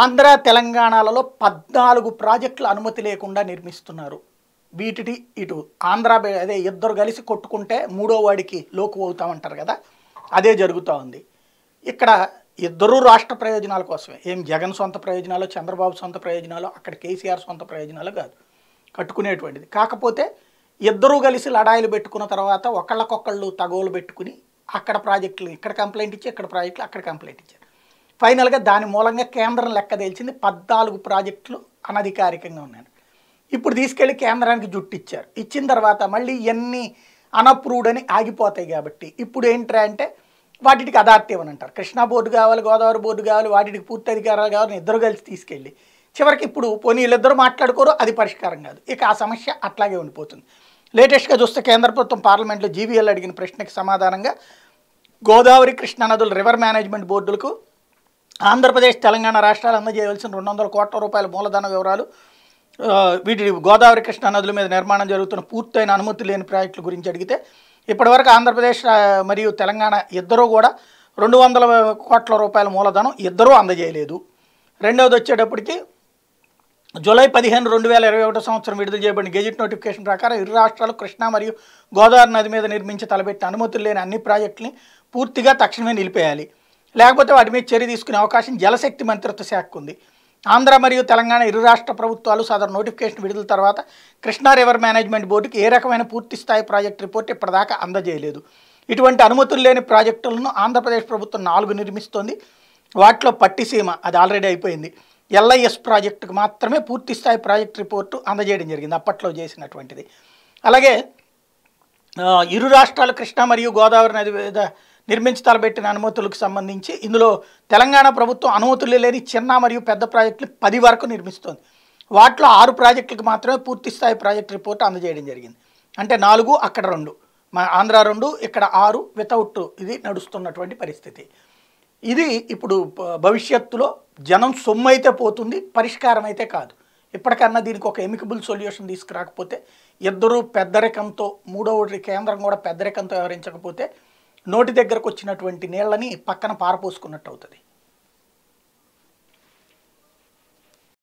ఆంధ్ర తెలంగాణలలో పద్నాలుగు ప్రాజెక్టులు అనుమతి లేకుండా నిర్మిస్తున్నారు వీటిటి ఇటు ఆంధ్ర అదే ఇద్దరు కలిసి కొట్టుకుంటే మూడో వాడికి లోకు అవుతామంటారు కదా అదే జరుగుతూ ఉంది ఇక్కడ ఇద్దరు రాష్ట్ర ప్రయోజనాల కోసమే ఏం జగన్ సొంత ప్రయోజనాలు చంద్రబాబు సొంత ప్రయోజనాలు అక్కడ కేసీఆర్ సొంత ప్రయోజనాలు కాదు కట్టుకునేటువంటిది కాకపోతే ఇద్దరూ కలిసి లడాయిలు పెట్టుకున్న తర్వాత ఒకళ్ళకొకళ్ళు తగోలు పెట్టుకుని అక్కడ ప్రాజెక్టులు ఇక్కడ కంప్లైంట్ ఇచ్చి ఇక్కడ ప్రాజెక్టులు అక్కడ కంప్లైంట్ ఇచ్చారు ఫైనల్గా దాని మూలంగా కేంద్రం లెక్క తేల్చింది పద్నాలుగు ప్రాజెక్టులు అనధికారికంగా ఉన్నాయి ఇప్పుడు తీసుకెళ్లి కేంద్రానికి జుట్టు ఇచ్చారు ఇచ్చిన తర్వాత మళ్ళీ ఇవన్నీ అనప్రూవ్డ్ అని ఆగిపోతాయి కాబట్టి ఇప్పుడు ఏంట్రా అంటే వాటికి అథారిటీ ఇవ్వని అంటారు కృష్ణా బోర్డు కావాలి గోదావరి బోర్డు కావాలి వాటికి పూర్తి అధికారాలు కావాలని ఇద్దరు కలిసి తీసుకెళ్ళి చివరికి ఇప్పుడు పోనీ వీళ్ళిద్దరు మాట్లాడుకోరు అది పరిష్కారం కాదు ఇక ఆ సమస్య అట్లాగే ఉండిపోతుంది లేటెస్ట్గా చూస్తే కేంద్ర ప్రభుత్వం పార్లమెంట్లో జీవీఎల్ అడిగిన ప్రశ్నకి సమాధానంగా గోదావరి కృష్ణా నదులు రివర్ మేనేజ్మెంట్ బోర్డులకు ఆంధ్రప్రదేశ్ తెలంగాణ రాష్ట్రాలు అందజేయవలసిన రెండు వందల కోట్ల రూపాయల మూలధన వివరాలు వీటి గోదావరి కృష్ణా నదుల మీద నిర్మాణం జరుగుతున్న పూర్తయిన అనుమతి లేని ప్రాజెక్టుల గురించి అడిగితే ఇప్పటివరకు ఆంధ్రప్రదేశ్ మరియు తెలంగాణ ఇద్దరూ కూడా రెండు వందల కోట్ల రూపాయల మూలధనం ఇద్దరూ అందజేయలేదు రెండవది వచ్చేటప్పటికి జూలై పదిహేను రెండు వేల ఇరవై ఒకటో సంవత్సరం విడుదల చేయబడిన గెజిట్ నోటిఫికేషన్ ప్రకారం ఇరు రాష్ట్రాలు కృష్ణా మరియు గోదావరి నది మీద నిర్మించి తలపెట్టిన అనుమతులు లేని అన్ని ప్రాజెక్టుని పూర్తిగా తక్షణమే నిలిపేయాలి లేకపోతే వాటి మీద చర్య తీసుకునే అవకాశం జలశక్తి మంత్రిత్వ శాఖకు ఉంది ఆంధ్ర మరియు తెలంగాణ ఇరు రాష్ట్ర ప్రభుత్వాలు సదరు నోటిఫికేషన్ విడుదల తర్వాత కృష్ణా రివర్ మేనేజ్మెంట్ బోర్డుకి ఏ రకమైన పూర్తి స్థాయి ప్రాజెక్ట్ రిపోర్ట్ ఇప్పటిదాకా అందజేయలేదు ఇటువంటి అనుమతులు లేని ప్రాజెక్టులను ఆంధ్రప్రదేశ్ ప్రభుత్వం నాలుగు నిర్మిస్తోంది వాటిలో పట్టిసీమ అది ఆల్రెడీ అయిపోయింది ఎల్ఐఎస్ ప్రాజెక్టుకు మాత్రమే పూర్తి స్థాయి ప్రాజెక్ట్ రిపోర్టు అందజేయడం జరిగింది అప్పట్లో చేసినటువంటిది అలాగే ఇరు రాష్ట్రాలు కృష్ణా మరియు గోదావరి నది మీద నిర్మించి తలబెట్టిన అనుమతులకు సంబంధించి ఇందులో తెలంగాణ ప్రభుత్వం అనుమతులు లేని చిన్న మరియు పెద్ద ప్రాజెక్టులు పది వరకు నిర్మిస్తోంది వాటిలో ఆరు ప్రాజెక్టులకు మాత్రమే పూర్తి స్థాయి ప్రాజెక్ట్ రిపోర్ట్ అందజేయడం జరిగింది అంటే నాలుగు అక్కడ రెండు మా ఆంధ్ర రెండు ఇక్కడ ఆరు వితౌట్ ఇది నడుస్తున్నటువంటి పరిస్థితి ఇది ఇప్పుడు భవిష్యత్తులో జనం సొమ్ము అయితే పోతుంది పరిష్కారం అయితే కాదు ఇప్పటికన్నా దీనికి ఒక ఎమికబుల్ సొల్యూషన్ తీసుకురాకపోతే ఇద్దరూ పెద్దరికంతో మూడవ కేంద్రం కూడా పెద్దరికంతో వ్యవహరించకపోతే నోటి దగ్గరకు వచ్చినటువంటి నీళ్ళని పక్కన పారపోసుకున్నట్టు అవుతుంది